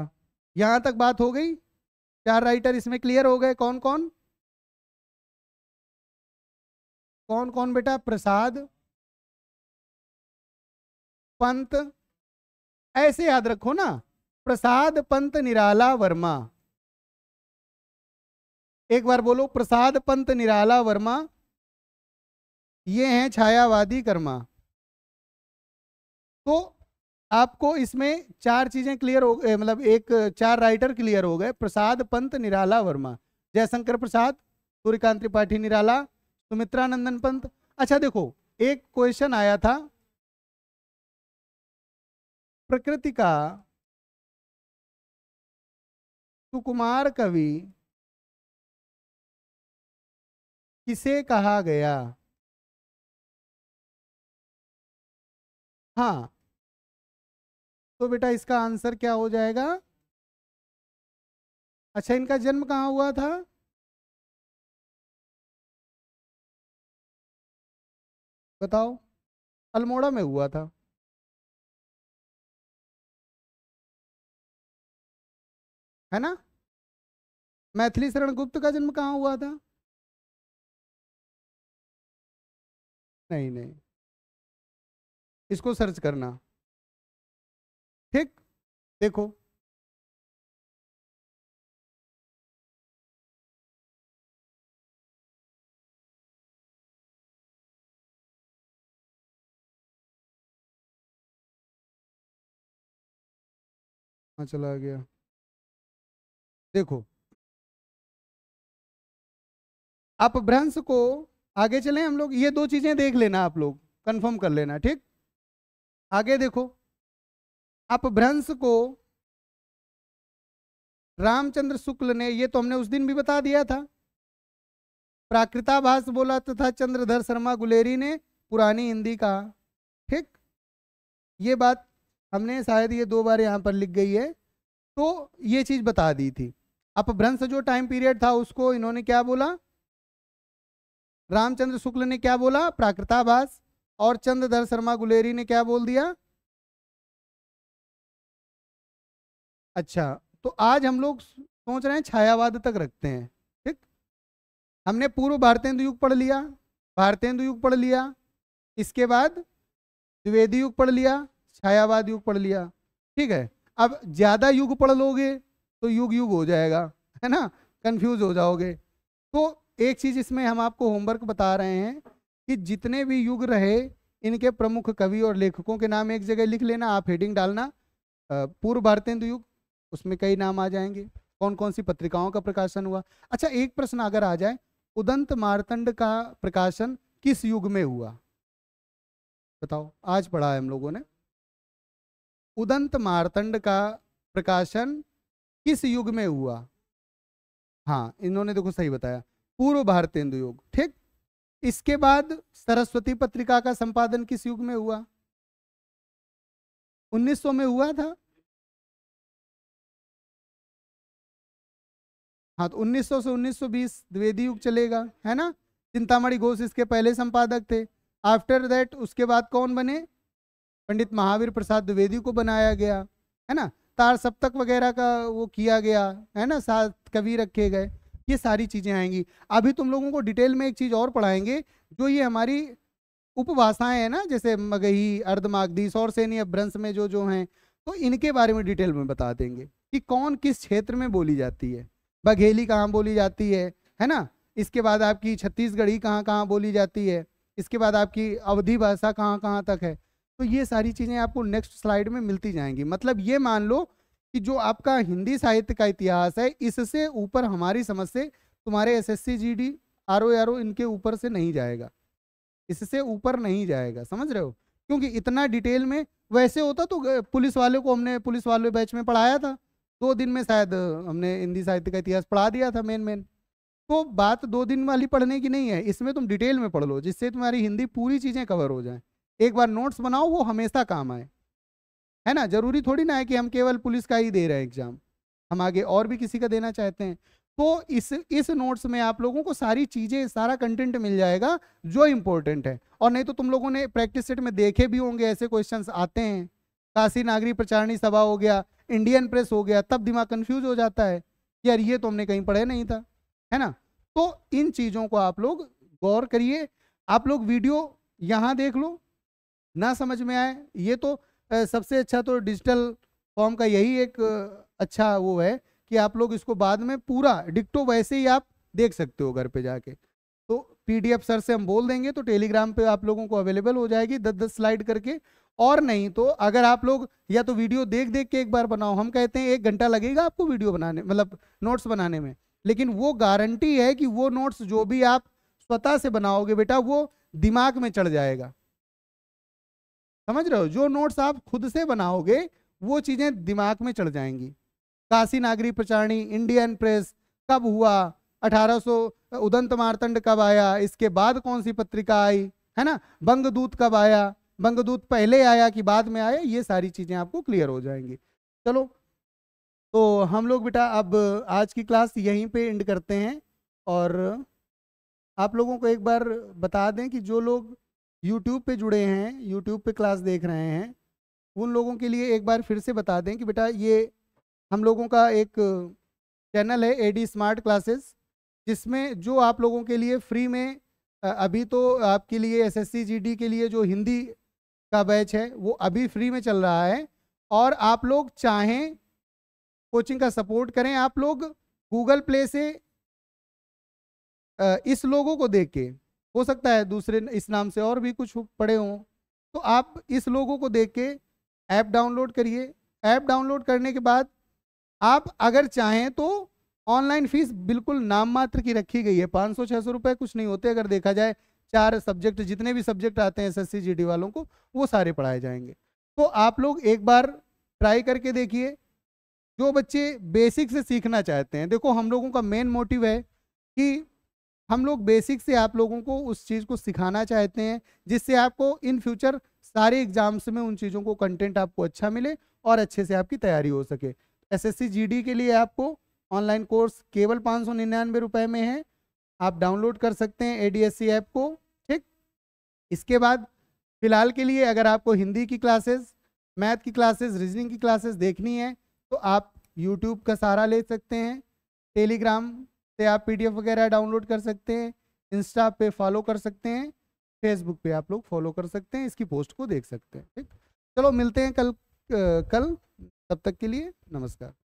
यहां तक बात हो गई चार राइटर इसमें क्लियर हो गए कौन कौन कौन कौन बेटा प्रसाद पंत ऐसे याद रखो ना प्रसाद पंत निराला वर्मा एक बार बोलो प्रसाद पंत निराला वर्मा ये हैं छायावादी कर्मा तो आपको इसमें चार चीजें क्लियर हो गए मतलब एक चार राइटर क्लियर हो गए प्रसाद पंत निराला वर्मा जयशंकर प्रसाद सूर्यकांत त्रिपाठी निराला सुमित्रा नंदन पंत अच्छा देखो एक क्वेश्चन आया था प्रकृति का सुकुमार कवि किसे कहा गया हाँ तो बेटा इसका आंसर क्या हो जाएगा अच्छा इनका जन्म कहाँ हुआ था बताओ अल्मोड़ा में हुआ था है ना मैथिली शरण गुप्त का जन्म कहाँ हुआ था नहीं नहीं इसको सर्च करना ठीक देखो हाँ चला गया देखो अपभ्रंश को आगे चले हम लोग ये दो चीज़ें देख लेना आप लोग कंफर्म कर लेना ठीक आगे देखो अपभ्रंश को रामचंद्र शुक्ल ने ये तो हमने उस दिन भी बता दिया था भाष बोला तथा चंद्रधर शर्मा गुलेरी ने पुरानी हिंदी कहा ठीक ये बात हमने शायद ये दो बार यहाँ पर लिख गई है तो ये चीज़ बता दी थी अपभ्रंश जो टाइम पीरियड था उसको इन्होंने क्या बोला रामचंद्र शुक्ल ने क्या बोला प्राकृतावास और चंद्रधर शर्मा गुलेरी ने क्या बोल दिया अच्छा तो आज हम लोग सोच रहे हैं छायावाद तक रखते हैं ठीक हमने पूर्व भारतेंदु युग पढ़ लिया भारतेंदु युग पढ़ लिया इसके बाद द्विवेदी युग पढ़ लिया छायावाद युग पढ़ लिया ठीक है अब ज़्यादा युग पढ़ लोगे तो युग युग हो जाएगा है ना कंफ्यूज हो जाओगे तो एक चीज़ इसमें हम आपको होमवर्क बता रहे हैं कि जितने भी युग रहे इनके प्रमुख कवि और लेखकों के नाम एक जगह लिख लेना आप हेडिंग डालना पूर्व भारतेंदु युग उसमें कई नाम आ जाएंगे कौन कौन सी पत्रिकाओं का प्रकाशन हुआ अच्छा एक प्रश्न अगर आ जाए उदंत मारतंड का प्रकाशन किस युग में हुआ बताओ आज पढ़ा है हम लोगों ने उदंत मारतंड का प्रकाशन किस युग में हुआ हाँ इन्होंने देखो सही बताया पूर्व भारतेंदु युग ठीक इसके बाद सरस्वती पत्रिका का संपादन किस युग में हुआ 1900 में हुआ था हाँ तो 1900 से 1920 द्विवेदी युग चलेगा है ना चिंतामणि घोष इसके पहले संपादक थे आफ्टर दैट उसके बाद कौन बने पंडित महावीर प्रसाद द्विवेदी को बनाया गया है ना तार सप्तक वगैरह का वो किया गया है ना साथ कवि रखे गए ये सारी चीज़ें आएंगी अभी तुम लोगों को डिटेल में एक चीज़ और पढ़ाएंगे जो ये हमारी उपभाषाएं हैं ना जैसे मगही अर्धमागधी सौरसेनी अभ्रंश में जो जो हैं तो इनके बारे में डिटेल में बता देंगे कि कौन किस क्षेत्र में बोली जाती है बघेली कहाँ बोली जाती है है ना इसके बाद आपकी छत्तीसगढ़ी कहाँ कहाँ बोली जाती है इसके बाद आपकी अवधि भाषा कहाँ कहाँ तक है तो ये सारी चीज़ें आपको नेक्स्ट स्लाइड में मिलती जाएंगी मतलब ये मान लो कि जो आपका हिंदी साहित्य का इतिहास है इससे ऊपर हमारी समझ से तुम्हारे S S C G D R O R O इनके ऊपर से नहीं जाएगा इससे ऊपर नहीं जाएगा समझ रहे हो क्योंकि इतना डिटेल में वैसे होता तो पुलिस वाले को हमने पुलिस वाले बैच में पढ़ाया था दो दिन में शायद हमने हिंदी साहित्य का इतिहास पढ़ा दिया था मेन मेन तो बात दो दिन वाली पढ़ने की नहीं है इसमें तुम डिटेल में पढ़ लो जिससे तुम्हारी हिंदी पूरी चीज़ें कवर हो जाए एक बार नोट्स बनाओ वो हमेशा काम आए है ना जरूरी थोड़ी ना है कि हम केवल पुलिस का ही दे रहे हैं एग्जाम हम आगे और भी किसी का देना चाहते हैं तो इस इस नोट्स में आप लोगों को सारी चीज़ें सारा कंटेंट मिल जाएगा जो इम्पोर्टेंट है और नहीं तो तुम लोगों ने प्रैक्टिस सेट में देखे भी होंगे ऐसे क्वेश्चन आते हैं काशी नागरी प्रचारणी सभा हो गया इंडियन प्रेस हो गया तब दिमाग कन्फ्यूज हो जाता है यार ये तो हमने कहीं पढ़े नहीं था है ना तो इन चीज़ों को आप लोग गौर करिए आप लोग वीडियो यहाँ देख लो ना समझ में आए ये तो सबसे अच्छा तो डिजिटल फॉर्म का यही एक अच्छा वो है कि आप लोग इसको बाद में पूरा डिक्टो वैसे ही आप देख सकते हो घर पे जाके तो पीडीएफ सर से हम बोल देंगे तो टेलीग्राम पे आप लोगों को अवेलेबल हो जाएगी दस दस स्लाइड करके और नहीं तो अगर आप लोग या तो वीडियो देख देख के एक बार बनाओ हम कहते हैं एक घंटा लगेगा आपको वीडियो बनाने मतलब नोट्स बनाने में लेकिन वो गारंटी है कि वो नोट्स जो भी आप स्वतः से बनाओगे बेटा वो दिमाग में चढ़ जाएगा समझ रहे हो जो नोट्स आप खुद से बनाओगे वो चीज़ें दिमाग में चढ़ जाएंगी काशी नागरी प्रचारणी इंडियन प्रेस कब हुआ 1800 उदंत मारतंड कब आया इसके बाद कौन सी पत्रिका आई है ना बंगदूत कब आया बंगदूत पहले आया कि बाद में आया ये सारी चीज़ें आपको क्लियर हो जाएंगी चलो तो हम लोग बेटा अब आज की क्लास यहीं पे एंड करते हैं और आप लोगों को एक बार बता दें कि जो लोग यूट्यूब पे जुड़े हैं यूट्यूब पे क्लास देख रहे हैं उन लोगों के लिए एक बार फिर से बता दें कि बेटा ये हम लोगों का एक चैनल है एडी स्मार्ट क्लासेस जिसमें जो आप लोगों के लिए फ्री में अभी तो आपके लिए एसएससी जीडी के लिए जो हिंदी का बैच है वो अभी फ्री में चल रहा है और आप लोग चाहें कोचिंग का सपोर्ट करें आप लोग गूगल प्ले से इस लोगों को देख के हो सकता है दूसरे इस नाम से और भी कुछ पड़े हों तो आप इस लोगों को देख के ऐप डाउनलोड करिए ऐप डाउनलोड करने के बाद आप अगर चाहें तो ऑनलाइन फीस बिल्कुल नाम मात्र की रखी गई है पाँच सौ छः सौ रुपये कुछ नहीं होते अगर देखा जाए चार सब्जेक्ट जितने भी सब्जेक्ट आते हैं एस एस वालों को वो सारे पढ़ाए जाएंगे तो आप लोग एक बार ट्राई करके देखिए जो बच्चे बेसिक से सीखना चाहते हैं देखो हम लोगों का मेन मोटिव है कि हम लोग बेसिक से आप लोगों को उस चीज़ को सिखाना चाहते हैं जिससे आपको इन फ्यूचर सारे एग्जाम्स में उन चीज़ों को कंटेंट आपको अच्छा मिले और अच्छे से आपकी तैयारी हो सके एसएससी जीडी के लिए आपको ऑनलाइन कोर्स केवल पाँच सौ निन्यानवे में है आप डाउनलोड कर सकते हैं एडीएससी ऐप को ठीक इसके बाद फिलहाल के लिए अगर आपको हिंदी की क्लासेस मैथ की क्लासेस रीजनिंग की क्लासेस देखनी है तो आप यूट्यूब का सहारा ले सकते हैं टेलीग्राम से आप पीडीएफ वगैरह डाउनलोड कर सकते हैं इंस्टा पे फॉलो कर सकते हैं फेसबुक पे आप लोग फॉलो कर सकते हैं इसकी पोस्ट को देख सकते हैं ठीक चलो मिलते हैं कल कल तब तक के लिए नमस्कार